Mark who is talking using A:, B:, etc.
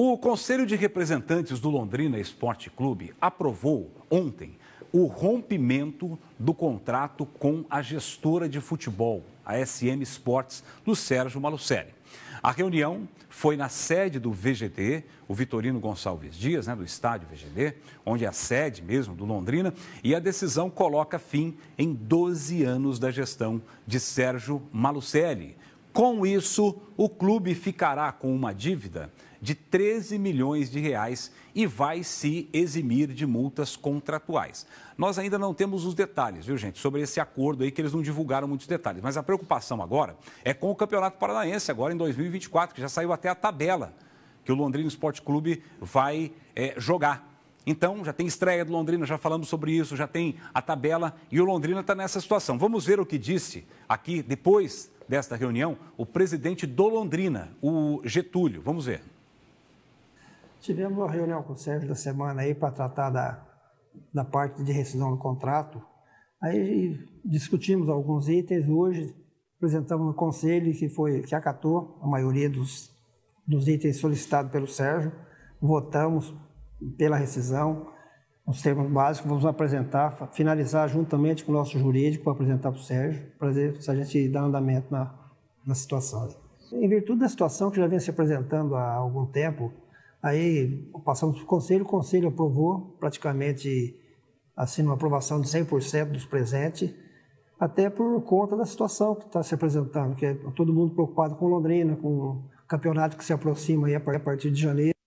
A: O Conselho de Representantes do Londrina Esporte Clube aprovou ontem o rompimento do contrato com a gestora de futebol, a SM Sports, do Sérgio Malucelli. A reunião foi na sede do VGD, o Vitorino Gonçalves Dias, né, do estádio VGD, onde é a sede mesmo do Londrina, e a decisão coloca fim em 12 anos da gestão de Sérgio Malucelli, com isso, o clube ficará com uma dívida de 13 milhões de reais e vai se eximir de multas contratuais. Nós ainda não temos os detalhes, viu, gente, sobre esse acordo aí que eles não divulgaram muitos detalhes, mas a preocupação agora é com o Campeonato Paranaense agora em 2024, que já saiu até a tabela que o Londrina Esporte Clube vai é, jogar. Então, já tem estreia do Londrina, já falamos sobre isso, já tem a tabela e o Londrina está nessa situação. Vamos ver o que disse aqui depois desta reunião o presidente do Londrina, o Getúlio. Vamos ver.
B: Tivemos uma reunião com o Sérgio da semana aí para tratar da, da parte de rescisão do contrato. Aí discutimos alguns itens. Hoje apresentamos no conselho que foi que acatou a maioria dos, dos itens solicitados pelo Sérgio. Votamos pela rescisão os termos básicos, vamos apresentar, finalizar juntamente com o nosso jurídico para apresentar para o Sérgio, para ver se a gente dá andamento na, na situação. Em virtude da situação que já vem se apresentando há algum tempo, aí passamos para o Conselho, o Conselho aprovou praticamente assim, uma aprovação de 100% dos presentes, até por conta da situação que está se apresentando, que é todo mundo preocupado com Londrina, com o campeonato que se aproxima aí a partir de janeiro.